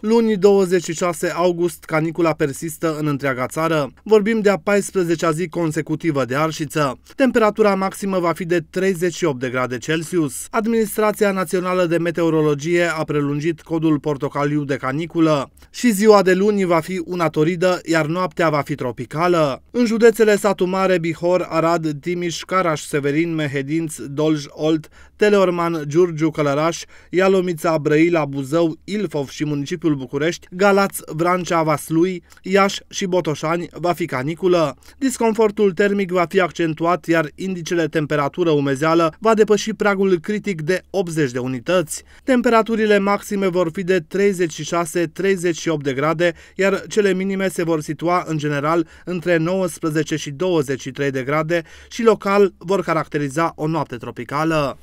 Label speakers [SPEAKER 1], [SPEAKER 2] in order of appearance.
[SPEAKER 1] Luni 26 august, canicula persistă în întreaga țară. Vorbim de a 14-a zi consecutivă de arșiță. Temperatura maximă va fi de 38 de grade Celsius. Administrația Națională de Meteorologie a prelungit codul portocaliu de caniculă și ziua de luni va fi una toridă, iar noaptea va fi tropicală. În județele Satu Mare, Bihor, Arad, Timiș, Caraș, Severin, Mehedinț, Dolj, Olt, Teleorman, Giurgiu, Călăraș, Ialomița, Brăila, Buzău, Ilfov și municipiul municipiul București, Galați, Vrancea, Vaslui, Iași și Botoșani va fi caniculă. Disconfortul termic va fi accentuat, iar indicele temperatură umezeală va depăși pragul critic de 80 de unități. Temperaturile maxime vor fi de 36-38 de grade, iar cele minime se vor situa în general între 19 și 23 de grade și local vor caracteriza o noapte tropicală.